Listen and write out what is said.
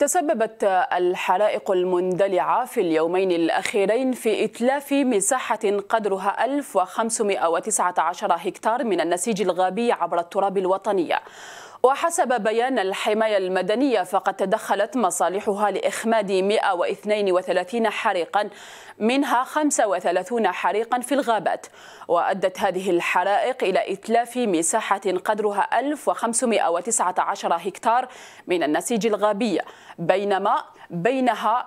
تسببت الحرائق المندلعة في اليومين الأخيرين في إتلاف مساحة قدرها 1519 هكتار من النسيج الغابي عبر التراب الوطنية وحسب بيان الحماية المدنية فقد تدخلت مصالحها لإخماد 132 حريقا منها 35 حريقا في الغابات وأدت هذه الحرائق إلى إتلاف مساحة قدرها 1519 هكتار من النسيج الغابي بينما بينها